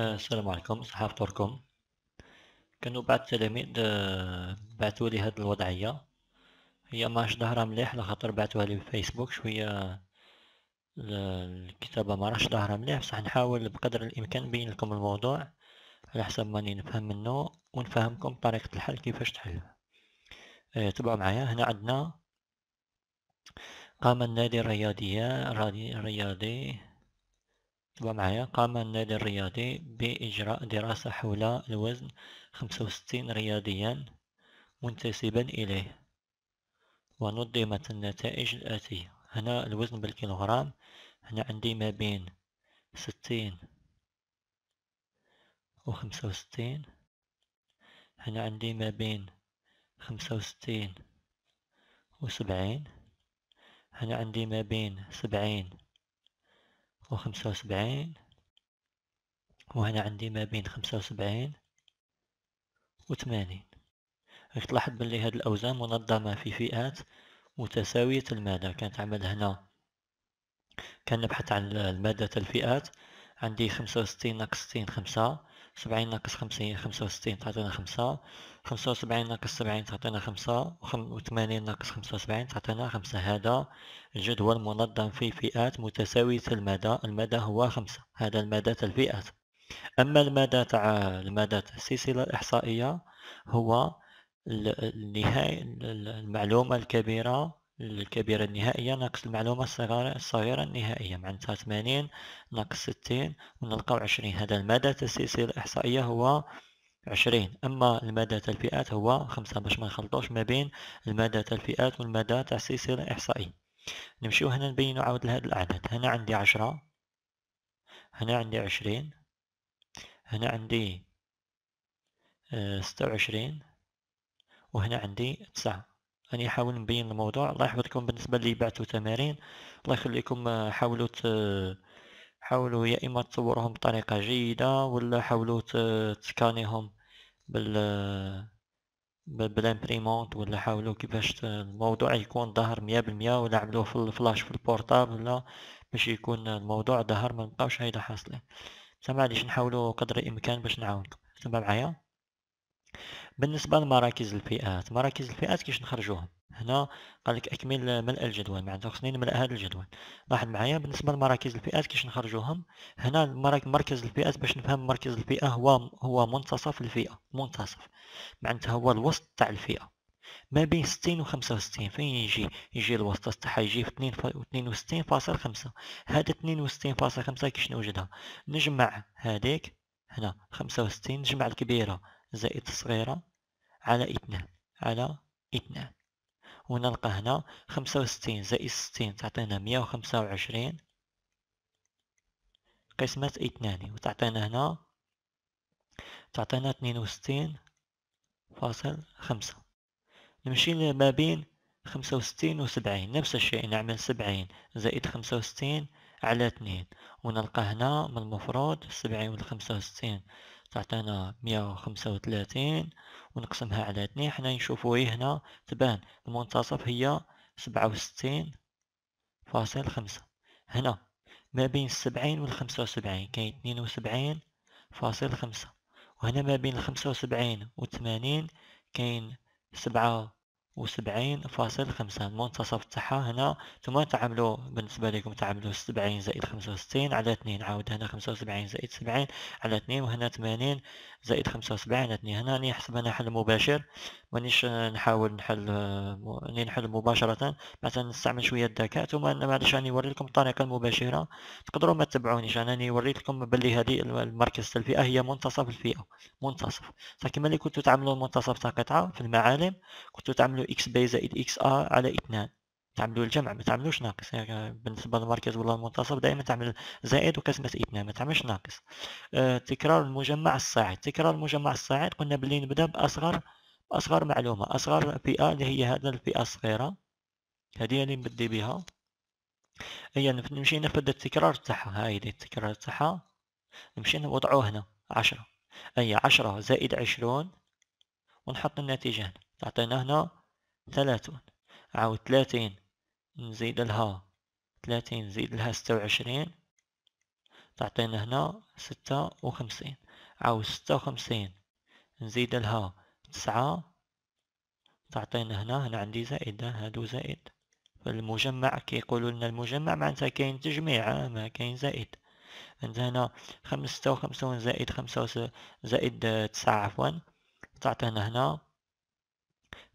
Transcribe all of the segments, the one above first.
السلام عليكم صحاب فطوركم كانوا بعض التلاميذ آه، بعثوا لي هاد الوضعيه هي ماش ظاهره مليح لخاطر بعثوها لي فيسبوك شويه الكتابه ما راهش ظاهره مليح بصح نحاول بقدر الامكان نبين لكم الموضوع على حسب ماني نفهم منه ونفهمكم طريقه الحل كيفاش تحل آه، تبعوا معايا هنا عندنا قام النادي الرياضي الرياضي ومعايا قام النادي الرياضي بإجراء دراسة حول الوزن 65 رياضيا منتسبا إليه ونظمت النتائج الآتية هنا الوزن بالكيلوغرام هنا عندي ما بين 60 و 65 هنا عندي ما بين 65 و 70 هنا عندي ما بين 70 و وخمسة وسبعين وهنا عندي ما بين خمسة وسبعين وثمانين راك تلاحظ بلي هاد الأوزان منظمة في فئات متساوية المادة كانت عمل هنا كان نبحث عن مادة الفئات عندي خمسة وستين ناقص ستين خمسة سبعين ناقص خمسين خمسة وستين تعطينا خمسة خمسة وسبعين ناقص سبعين تعطينا خمسة وثمانين ناقص خمسة وسبعين تعطينا خمسة هذا الجدول منظم في فئات متساوية المدى المدى هو خمسة هذا المدى الفئات أما المدى تاع المدى السلسلة الإحصائية هو النهاية المعلومة الكبيرة الكبيرة النهائية ناقص المعلومة الصغيرة, الصغيرة النهائية معناتها 80 ناقص 60 ونلقاو 20 هذا المدى تاع السلسلة الإحصائية هو 20 أما المدى تاع الفئات هو 5 باش ما نخلطوش ما بين المدى تاع الفئات والمدى تاع السلسلة الإحصائية نمشيو هنا نبينو عاود لهاد الأعداد هنا عندي 10 هنا عندي 20 هنا عندي 26 آه، وهنا عندي 9 أني أحاول نبين الموضوع الله يحفظكم بالنسبة اللي بعثوا تمارين الله يخليكم آه، حاولوا ت... حاولوا يا إما تصوروهم بطريقة جيدة ولا حاولوا ت... تسكانيهم بال بالامبريمونت ولا حاولوا كيفاش الموضوع يكون ظاهر مية بالمية ولا عملوه في الفلاش في البورتابل ولا باش يكون الموضوع ظاهر ما نبقاوش هيدا حاصلين سما معليش نحاولوا قدر الامكان باش نعاونكم تسمع معايا بالنسبه لمراكز الفئات مراكز الفئات كيفاش نخرجوهم هنا قال لك اكمل ملء الجدول معناتها خصني نملأ هذا الجدول لاحظ معايا بالنسبه لمراكز الفئات كيفاش نخرجوهم هنا مركز الفئات باش نفهم مركز الفئه هو هو منتصف الفئه منتصف معناتها هو الوسط تاع الفئه ما بين 60 و 65 فين يجي يجي الوسط تاعها يجي في 62.5 هذا 62.5 كيش نوجدها نجمع هذيك هنا 65 نجمع الكبيره زائد الصغيره على اثنان على اثنان ونلقى هنا خمسة وستين زائد ستين تعطينا مية وخمسة وعشرين قسمة اثنان وتعطينا هنا تعطينا اثنين وستين فاصل خمسة نمشي ما بين خمسة وستين وسبعين نفس الشيء نعمل سبعين زائد خمسة وستين على اثنين ونلقى هنا من المفروض سبعين والخمسة وستين تعطينا مية وخمسة وثلاثين ونقسمها على اثنين حنا نشوفو ايه هنا تبان المنتصف هي سبعة وستين فاصل خمسة هنا ما بين السبعين والخمسة وسبعين كاين اثنين وسبعين فاصل خمسة وهنا ما بين الخمسة وسبعين والثمانين كاين سبعة وسبعين فاصل خمسة المنتصف تاعها هنا ثم تعملوا بالنسبة لكم تعملوا سبعين زائد خمسة وستين على اثنين عاود هنا خمسة وسبعين زائد سبعين على اثنين وهنا ثمانين زائد خمسة وسبعين على اثنين هنا راني نحسب انا حل مباشر مانيش نحاول نحل راني نحل مباشرة مثلا نستعمل شوية الذكاء ثم معليش راني نوري لكم الطريقة المباشرة تقدروا ما تتبعونيش انا راني وريت لكم بلي هذه المركز تاع الفئة هي منتصف الفئة منتصف فكما اللي كنتو تعملوا المنتصف تاع قطعة في المعالم كنتو تعملوا تعملوا اكس بي زائد اكس ا على اثنان تعملوا الجمع ما تعملوش ناقص يعني بالنسبه للمركز ولا المنتصف دائما تعمل زائد وكسمه اثنان ما تعملش ناقص آه تكرار المجمع الصاعد تكرار المجمع الصاعد قلنا بلي نبدا باصغر اصغر معلومه اصغر فئه اللي هي هذا الفئه الصغيره هذه اللي نبدي بها هي نمشي نفد التكرار تاعها هاي التكرار تاعها نمشي نوضعوه هنا عشرة اي عشرة زائد عشرون ونحط النتيجة هنا تعطينا هنا ثلاثون عاود ثلاثين نزيد لها ثلاثين نزيد لها ستة وعشرين تعطينا هنا ستة وخمسين عاود ستة وخمسين نزيد لها تسعة تعطينا هنا هنا عندي زائد هادو زائد فالمجمع كيقولوا لنا المجمع معناتها كاين تجميع آه، ما كاين زائد عندنا هنا خمسة وخمسون زائد خمسة زائد تسعة عفوا تعطينا هنا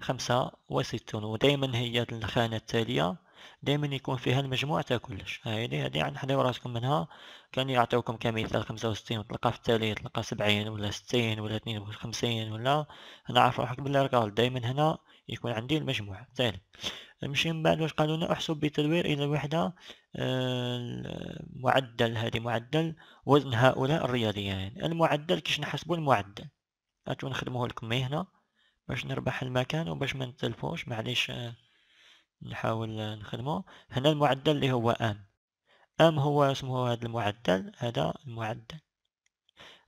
خمسة وستون ودائما هي الخانة التالية دائما يكون فيها المجموع تاع كلش هاي هادي نحضيو راسكم منها كان يعطيوكم كمثال خمسة وستين وتلقى في التالي تلقى سبعين ولا ستين ولا اثنين وخمسين ولا انا عارف روحك بلي قال دائما هنا يكون عندي المجموع التالي طيب. نمشي من بعد واش قالوا لنا احسب بتدوير الى الوحده آه، المعدل هذه معدل وزن هؤلاء الرياضيين المعدل كيش نحسبوا المعدل هاتو نخدموه لكم هنا باش نربح المكان وباش ما نتلفوش معليش آه، نحاول آه، نخدمه هنا المعدل اللي هو ام ام هو اسمه هذا المعدل هذا المعدل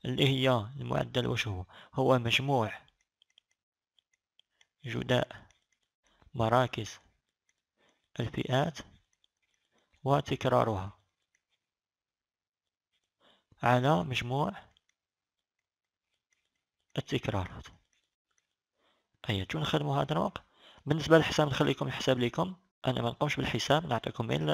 اللي هي المعدل واش هو هو مجموع جداء مراكز الفئات وتكرارها على مجموع التكرارات أيجون نخدمو هذا الوقت بالنسبة للحساب نخليكم الحساب ليكم أنا ما نقومش بالحساب نعطيكم غير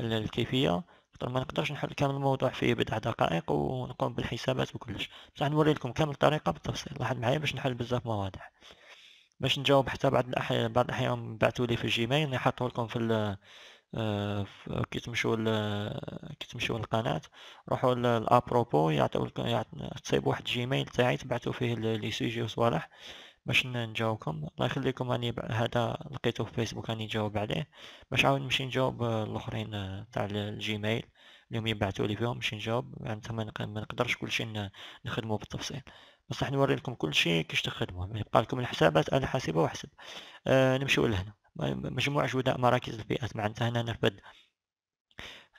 الكيفية خاطر طيب، ما نقدرش نحل كامل الموضوع في بضع دقائق ونقوم بالحسابات وكلش بصح نوري لكم كامل الطريقة بالتفصيل لاحظ معايا باش نحل بزاف مواضع باش نجاوب حتى بعض الأحيان بعض الأحيان بعثوا لي في الجيميل نحطوا لكم في آه، كي تمشوا كي تمشوا للقناة روحوا لابروبو يعطيو لكم تصيبوا واحد الجيميل تاعي تبعثوا فيه لي سوجي وصوالح باش نجاوبكم الله يخليكم راني هذا لقيته في فيسبوك راني نجاوب عليه باش عاود نمشي نجاوب آه، الاخرين آه، تاع الجيميل اليوم يبعثوا لي فيهم باش نجاوب معناتها يعني ما نقدرش كلشي نخدمه بالتفصيل بصح نوري لكم كلشي كيش تخدموه يعني يبقى لكم الحسابات انا حاسبه وحسب آه نمشيو لهنا مجموع جوداء مراكز الفئات معناتها هنا نفد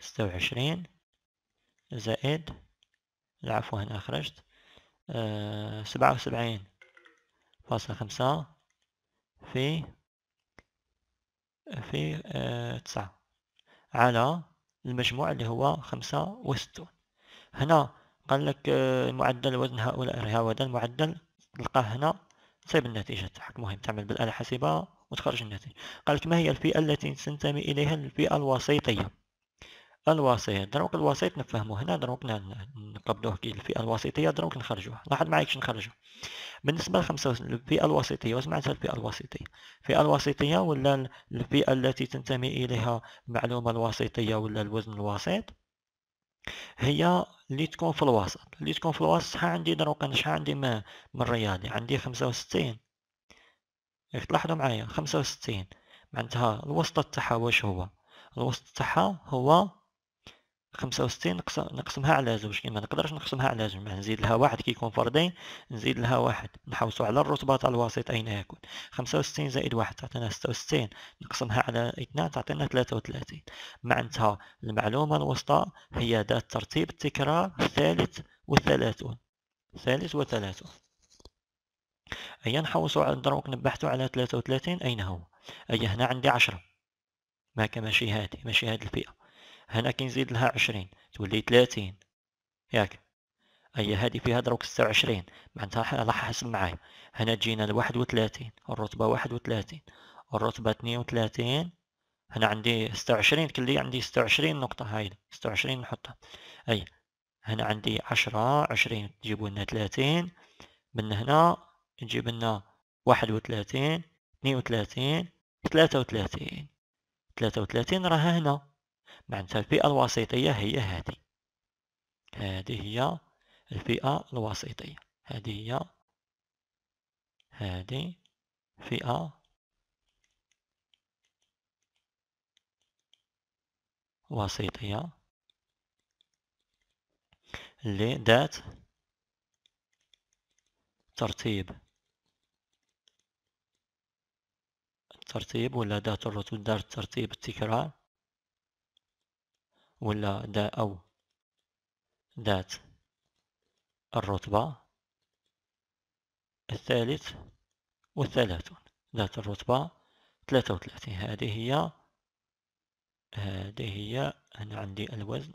ستة وعشرين زائد العفو هنا خرجت آه، سبعة وسبعين فاصلة خمسة في في آه، تسعة على المجموع اللي هو خمسة وستون هنا قال لك آه، معدل وزن هؤلاء هذا المعدل تلقاه هنا تصيب النتيجة تاعك المهم تعمل بالآلة الحاسبة وتخرج النتيجة قال لك ما هي الفئة التي تنتمي إليها الفئة الوسيطية الوسيط دروك الوسيط نفهمو هنا دروك نقبلوه كي الفئه الوسيطيه دروك نخرجوه لاحظ معايا كيفاش نخرجو بالنسبه لخمسة الفئه الوسيطيه واش معناتها الفئه الوسيطيه الفئه الوسيطيه ولا الفئه التي تنتمي اليها المعلومه الوسيطيه ولا الوزن الوسيط هي اللي تكون في الوسط اللي تكون في الوسط شحال عندي دروك انا شحال عندي من رياضي عندي خمسة وستين إيه، تلاحظوا معايا خمسة وستين معناتها الوسط تاعها واش هو الوسط تاعها هو خمسة وستين نقسمها على زوج كيما نقدرش نقسمها على زوج نزيد لها واحد كي يكون فردين نزيد لها واحد نحوسوا على الرتبة تاع الوسيط أين يكون خمسة وستين زائد واحد تعطينا ستة وستين نقسمها على اثنان تعطينا ثلاثة وثلاثين معناتها المعلومة الوسطى هي ذات ترتيب التكرار الثالث والثلاثون ثالث وثلاثون أي نحوسوا على دروك نبحثوا على ثلاثة وثلاثين أين هو أي هنا عندي عشرة ما كماشي هذه ماشي هذه الفئة هنا كنزيد لها عشرين تولي ثلاثين ياك أي هادي فيها دروك ستة وعشرين معنتها راح حسب معايا هنا تجينا لواحد وثلاثين الرتبة واحد وثلاثين الرتبة اثنين وثلاثين هنا عندي ستة وعشرين كلي عندي ستة وعشرين نقطة هاي ستة وعشرين نحطها أي هنا عندي عشرة عشرين تجيبوا لنا ثلاثين من هنا تجيب لنا واحد وثلاثين اثنين وثلاثين ثلاثة وثلاثين ثلاثة وثلاثين راها هنا معناتها الفئة الوسيطية هي هذه هذه هي الفئة الوسيطية هذه هي هذه فئة وسيطية اللي ذات ترتيب الترتيب ولا ذات الرتب ذات ترتيب التكرار ولا دا أو ذات الرتبة الثالث والثلاثون ذات الرتبة ثلاثة وثلاثين هذه هي هذه هي أنا عندي الوزن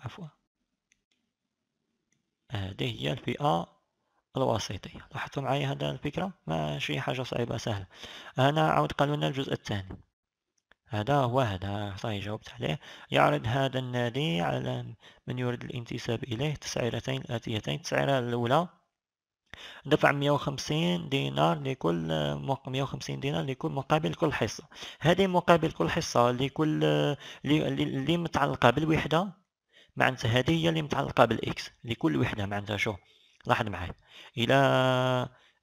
عفوا هذه هي الفئة الوسيطية لاحظتوا معي هذا الفكرة ماشي حاجة صعبة سهلة أنا عاود قالوا لنا الجزء الثاني هذا هو هذا صحيح جاوبت عليه يعرض هذا النادي على من يريد الانتساب اليه تسعيرتين الاتيتين التسعيره الاولى دفع 150 دينار لكل 150 دينار لكل مقابل كل حصه هذه مقابل كل حصه لكل اللي متعلقه بالوحده معناتها هذه هي اللي متعلقه بالاكس لكل وحده معناتها شو لاحظ معايا الى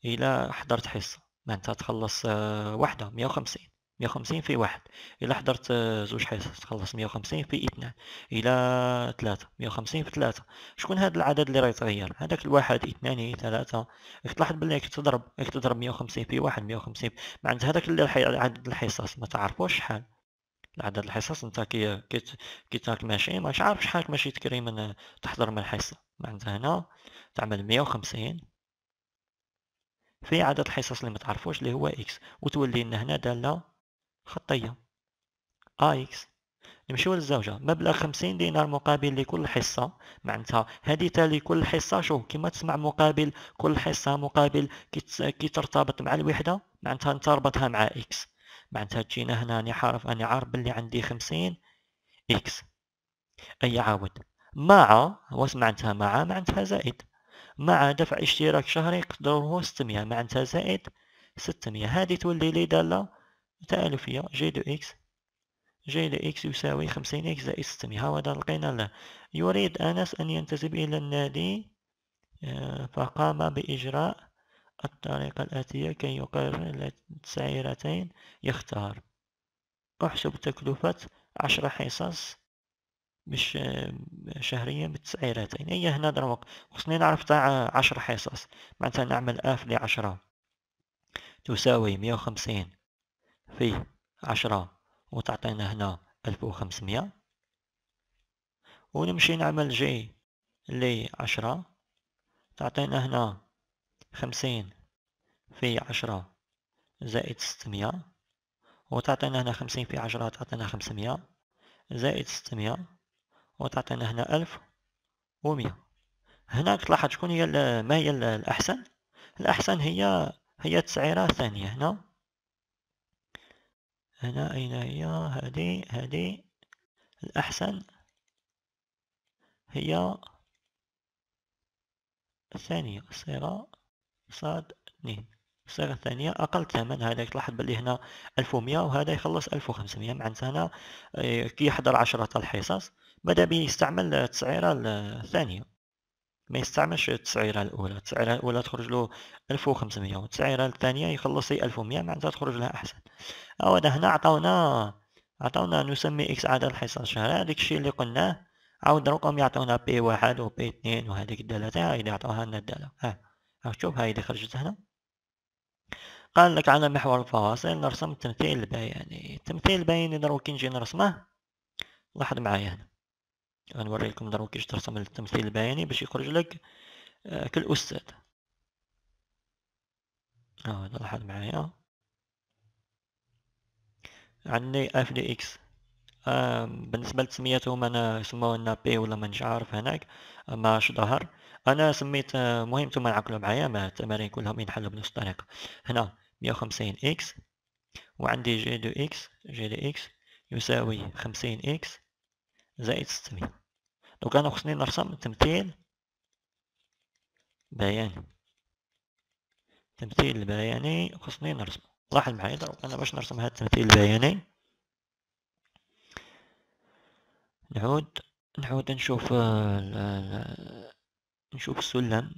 الى حضرت حصه معناتها تخلص آه، وحده 150 150 في واحد إلا حضرت زوج حصص تخلص 150 في اثنان إلى ثلاثة 150 في ثلاثة شكون هذا العدد اللي راه يتغير هذاك الواحد اثنان ثلاثة راك تلاحظ بلي راك تضرب تضرب مية 150 في واحد 150 معناتها هذاك اللي عدد الحصص ما تعرفوش شحال عدد الحصص انت كي كي تاك ماشي ماش عارف شحال ماشي تكري من تحضر من الحصة معناتها هنا تعمل 150 في عدد الحصص اللي ما تعرفوش اللي هو اكس وتولي لنا هنا داله خطية AX نمشيو للزوجة مبلغ 50 دينار مقابل لكل حصة معناتها هذه تالي كل حصة شوف كما تسمع مقابل كل حصة مقابل كي ترتبط مع الوحدة معناتها نتربطها مع إكس معناتها تجينا هنا أنا عارف أنا عارف بلي عندي 50 إكس أي عاود مع واش معناتها مع معناتها زائد مع دفع اشتراك شهري قدره 600 معناتها زائد 600 هذه تولي لي دالة تألفية جي دو إكس جي دو إكس يساوي خمسين إكس زائد ستمية هذا لقينا له يريد أنس أن ينتسب إلى النادي آه، فقام بإجراء الطريقة الآتية كي يقرر السعيرتين يختار احسب تكلفة عشرة حصص مش آه، شهريا بالتسعيرتين هي إيه هنا دروك خصني نعرف تاع عشر حصص معناتها نعمل اف لعشرة تساوي مية وخمسين في عشرة وتعطينا هنا ألف وخمسمية ونمشي نعمل جي لي عشرة تعطينا هنا خمسين في عشرة زائد ستمية وتعطينا هنا خمسين في عشرة تعطينا خمسمية زائد ستمية وتعطينا هنا ألف ومية هنا تلاحظ شكون هي ما هي الأحسن الأحسن هي هي التسعيرة الثانية هنا هنا أين هي هذه هذه الأحسن هي الثانية صيغة صاد اثنين الصيغة الثانية أقل ثمن هذا تلاحظ بلي هنا 1100 وهذا يخلص 1500 معناتها هنا آه، كيحضر 10 الحصص بدا بيستعمل يستعمل التسعيرة الثانية ما يستعملش التسعيره الاولى التسعيره الاولى تخرج له 1500 والتسعيره الثانيه يخلص لي 1100 معناتها تخرج لها احسن او هنا عطاونا عطاونا نسمي اكس عدد الحصص الشهر هذاك الشيء اللي قلناه عاود رقم يعطونا بي واحد و بي اثنين وهذيك الدالات هاي اللي عطاوها لنا الداله ها شوف هاي اللي خرجت هنا قال لك على محور الفواصل نرسم التمثيل البياني التمثيل البياني دروك كي نجي نرسمه لاحظ معايا هنا غنوري لكم ضروري كيفاش ترسم التمثيل البياني باش يخرج لك آه، كالاستاذ اه لاحظ معايا عندي اف دي اكس آه بالنسبه لتسميتهم انا يسموه بي ولا ما عارف هناك ما ظهر انا سميت آه، مهم ثم نعقلوا معايا ما التمارين كلهم ينحلوا بنفس الطريقه هنا 150 اكس وعندي جي دو اكس جي دو اكس يساوي 50 اكس زائد 600 لو انا خصني نرسم تمثيل بياني تمثيل بياني خصني نرسم صح معايا دونك انا باش نرسم هذا التمثيل البياني نعود نعود نشوف آه، نشوف السلم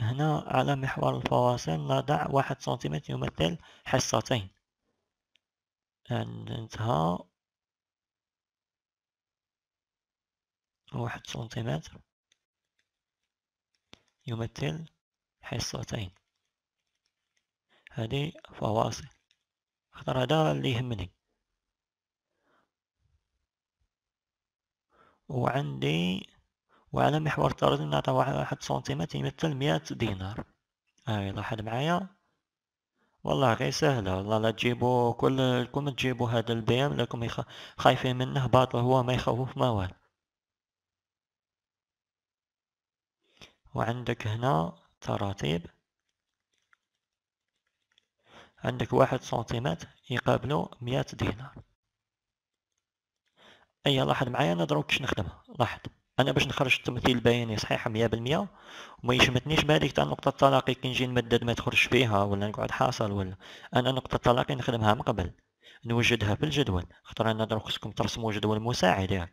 هنا على محور الفواصل نضع واحد سنتيمتر يمثل حصتين انتهى واحد سنتيمتر يمثل حصتين هذه فواصل خطر هذا اللي يهمني وعندي وعلى محور الطرد نعطى واحد سنتيمتر يمثل مئة دينار هاي لاحظ معايا والله غير سهلة والله لا تجيبو كل كل تجيبو هذا البيع لكم خايفين منه باطل هو ما يخوف ما والو وعندك هنا تراتيب عندك واحد سنتيمتر يقابلو مية دينار اي لاحظ معايا انا دروك كيش نخدمها لاحظ انا باش نخرج التمثيل البياني صحيح بالمئة وما يشمتنيش بهذيك تاع نقطه التلاقي كي نجي نمدد ما تخرجش فيها ولا نقعد حاصل ولا انا نقطه التلاقي نخدمها من قبل نوجدها في الجدول خاطر انا دروك خصكم ترسمو جدول مساعد يعني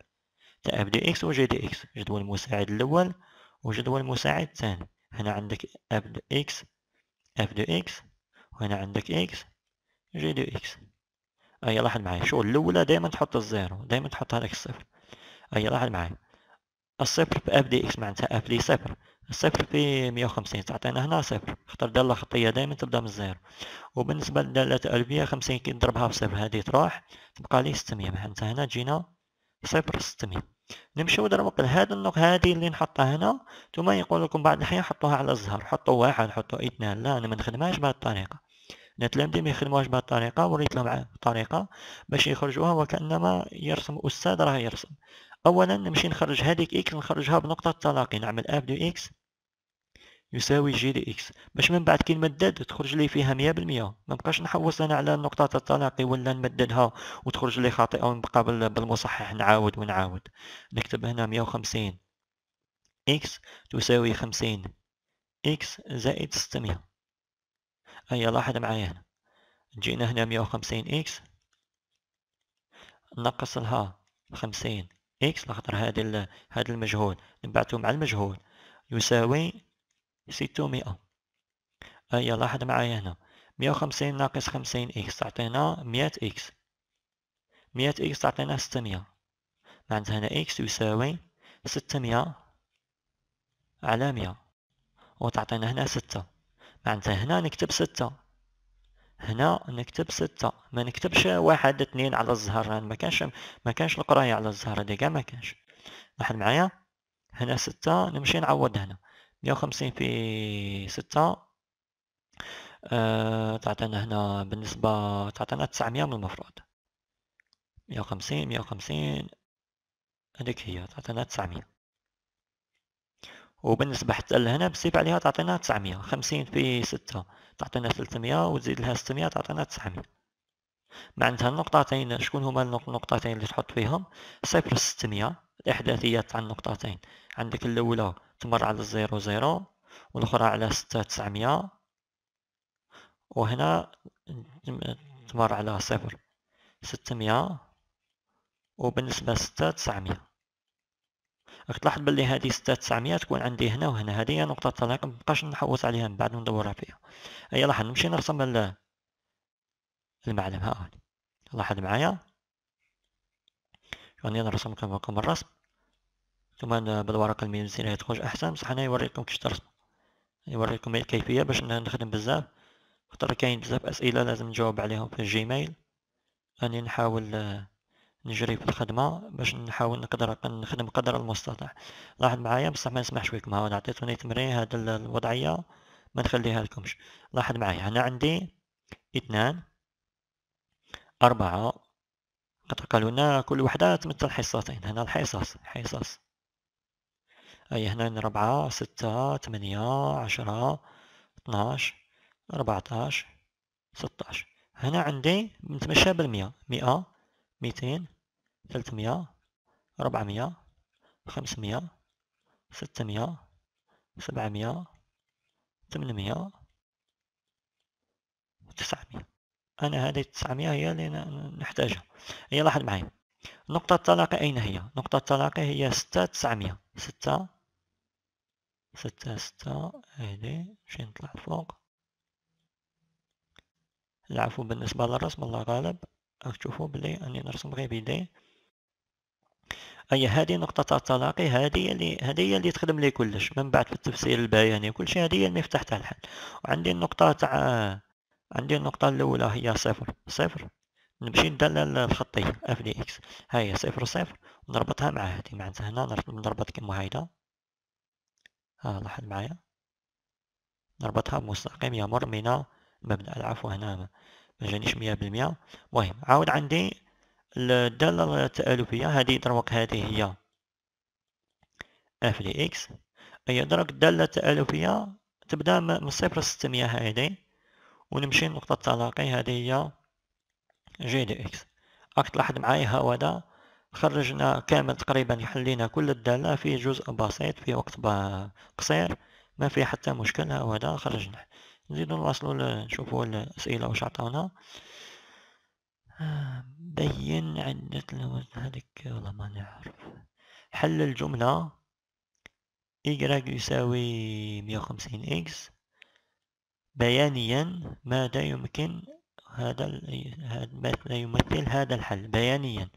تاع اف دي اكس و جي دي اكس جدول مساعد الاول وجدول مساعد ثاني هنا عندك f دو x f دو x وهنا عندك x g دو x اي لاحظ معايا شو الاولى دايما تحط الزيرو دايما تحط هذاك الصفر اي لاحظ معايا الصفر في اف دي اكس معناتها اف دي صفر الصفر في 150 تعطينا هنا صفر خطر دالة خطية دائما تبدا من الزيرو وبالنسبه للداله الالفيه 50 كي نضربها بصفر هذه تروح تبقى لي 600 معناتها هنا تجينا صفر 600 نمشيو نقول لهذا النق هذه اللي نحطها هنا ثم يقول لكم بعض الأحيان حطوها على الزهر حطوا واحد حطوا اثنان لا أنا ما نخدمهاش بهذه الطريقة أنا ما يخدموهاش بهذه الطريقة وريت لهم الطريقة باش يخرجوها وكأنما يرسم أستاذ راه يرسم أولا نمشي نخرج هذيك إكس نخرجها بنقطة تلاقي نعمل أف دو إكس يساوي جي دي اكس باش من بعد كي نمدد تخرج لي فيها مية بالمية ما نبقاش نحوس انا على نقطة التلاقي ولا نمددها وتخرج لي خاطئة ونبقى بالمصحح نعاود ونعاود نكتب هنا مية وخمسين اكس تساوي خمسين اكس زائد ستمية هيا لاحظ معايا هنا جينا هنا مية وخمسين اكس نقص لها خمسين اكس لخاطر هذا هذا المجهول نبعثو مع المجهول يساوي 600 هيا لاحظ معايا هنا 150 ناقص 50 إكس تعطينا 100 إكس 100 إكس تعطينا 600 معناتها هنا إكس يساوي 600 على 100 وتعطينا هنا 6 معناتها هنا نكتب 6 هنا نكتب 6 ما نكتبش 1 2 على الزهر يعني ما كانش ما كانش القراية على الزهر هذه كاع ما كانش لاحظ معايا هنا 6 نمشي نعوض هنا مية وخمسين في ستة آه، تعطينا هنا بالنسبة تعطينا تسعمية من المفروض مية وخمسين مية وخمسين هذيك هي تعطينا تسعمية وبالنسبة حتى لهنا بسيب عليها تعطينا تسعمية خمسين في ستة تعطينا ثلثمية وتزيد لها ستمية تعطينا تسعمية معناتها النقطتين شكون هما النقطتين اللي تحط فيهم صفر ستمية الإحداثيات تاع النقطتين عندك الأولى تمر على الزيرو زيرو والأخرى على ستة تسعمية وهنا تمر على صفر ستمية وبالنسبة ستة تسعمية راك تلاحظ بلي هادي ستة تسعمية تكون عندي هنا وهنا هادي هي نقطة تلاقي مبقاش نحوس عليها من بعد وندورها فيها أي لاحظ نمشي نرسم المعلم هؤلاء لاحظ معايا يعني انا نرسم كما الرسم ثم بالورقه هي تخرج احسن بصح انا يوريكم كيفاش ترسم يوريكم الكيفيه باش نخدم بزاف خاطر كاين بزاف اسئله لازم نجاوب عليهم في الجيميل راني نحاول آه، نجري في الخدمه باش نحاول نقدر نخدم قدر المستطاع لاحظ معايا بصح ما نسمحش لكم ها عطيتوني تمرين هاد الوضعيه ما نخليها لكمش لاحظ معايا هنا عندي اثنان أربعة قد هنا كل وحدة تمثل حصتين هنا الحصص حصص أي هنا ربعة ستة ثمانية عشرة اثناش ربعتاش ستاش هنا عندي نتمشى بالمية مئة ميتين ثلاثمية ربعمية خمسمية ستمية سبعمية ثمنمية تسعمية أنا هذه 900 هي اللي نحتاجها هي لاحظ معايا نقطة التلاقي أين هي؟ نقطة التلاقي هي 6 900 6 6 6 هذه شي نطلع فوق العفو بالنسبة للرسم الله غالب تشوفوا بلي أني نرسم غير بيدي أي هذه نقطة التلاقي هذه اللي هذه هي اللي تخدم لي كلش من بعد في التفسير البياني كلشي هذه هي المفتاح تاع الحل وعندي النقطة تاع عندي النقطة الأولى هي صفر صفر نمشي ندلل الخطية اف دي اكس ها هي صفر صفر ونربطها مع هادي معناتها هنا نربط كيما هيدا ها لاحظ معايا نربطها بمستقيم يمر من مبدأ العفو هنا ما جانيش مية بالمية مهم عاود عندي الدالة التآلفية هادي دروك هادي هي اف دي اكس اي دروك الدالة التآلفية تبدا من صفر ستمية هادي ونمشي لنقطة التلاقي هذه هي جي دي اكس راك تلاحظ معايا هودا خرجنا كامل تقريبا حلينا كل الدالة في جزء بسيط في وقت قصير ما في حتى مشكل هودا خرجنا نزيدو نواصلو نشوفو الأسئلة واش عطاونا آه، بين عدة الوزن هاديك والله ما نعرف حل الجملة y يساوي مية وخمسين اكس بيانيا ماذا يمكن هذا ماذا يمثل هذا الحل بيانيا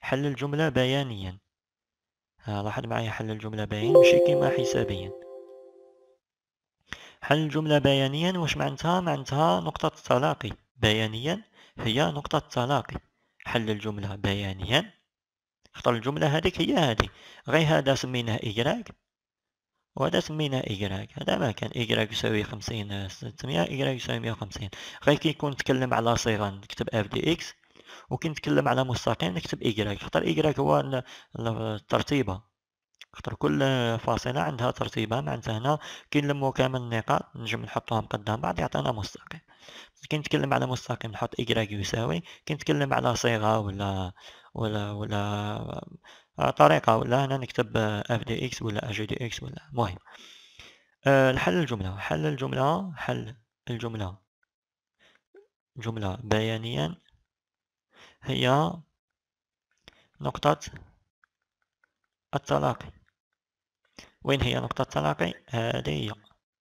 حل الجملة بيانيا لاحظ معي حل الجملة بيانيا ماشي كيما حسابيا حل الجملة بيانيا واش معنتها معنتها نقطة التلاقي بيانيا هي نقطة التلاقي حل الجملة بيانيا خطر الجملة هذيك هي هذه غير هذا سميناه إجراك وهذا سمينا إيكغيك هذا ما كان إجراك يساوي خمسين ستمية إيكغيك يساوي مية وخمسين غير كي يكون نتكلم على صيغة نكتب اف دي اكس وكي نتكلم على مستقيم نكتب إيكغيك خاطر إيكغيك هو الترتيبة خاطر كل فاصلة عندها ترتيبة معنتها هنا كي نلمو كامل النقاط نجم نحطهم قدام بعض يعطينا مستقيم كي نتكلم على مستقيم نحط إيكغيك يساوي كي نتكلم على صيغة ولا ولا ولا طريقة ولا هنا نكتب اف دي اكس ولا اجي دي اكس ولا مهم الحل الجملة حل الجملة حل الجملة جملة بيانيا هي نقطة التلاقي وين هي نقطة التلاقي هذه هي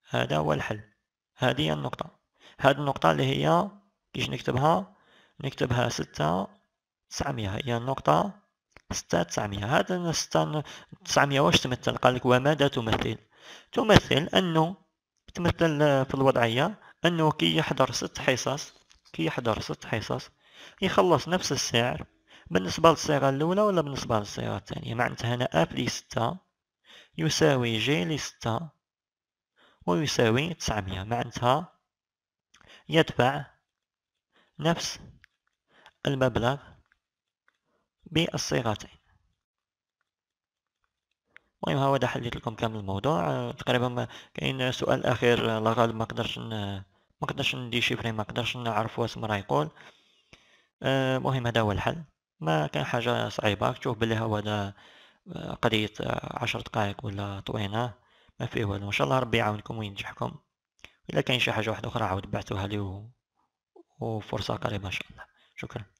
هذا هو الحل هذه هي النقطة هذه النقطة اللي هي كيش نكتبها نكتبها ستة تسعمية هي النقطة ستة تسعمية هذا ستة تسعمية واش تمثل قال لك وماذا تمثل تمثل أنه تمثل في الوضعية أنه كي يحضر ست حصص كي يحضر ست حصص يخلص نفس السعر بالنسبة للصيغة الأولى ولا بالنسبة للصيغة الثانية معنتها هنا اف لي ستة يساوي جي لي ستة ويساوي تسعمية معنتها يدفع نفس المبلغ بالصيغتين المهم ها هو حليت لكم كامل الموضوع تقريبا كاين سؤال اخير لغالب ما قدرتش ما قدرتش ندير شيفري ما قدرتش نعرف واش راه يقول المهم هذا هو الحل ما كان حاجه صعيبه تشوف بلي هو هذا قضيه عشر دقائق ولا طوينه ما فيه والو ان شاء الله ربي يعاونكم وينجحكم الا كاين شي حاجه واحده اخرى عاود بعثوها لي و... وفرصه قريبه ان شاء الله شكرا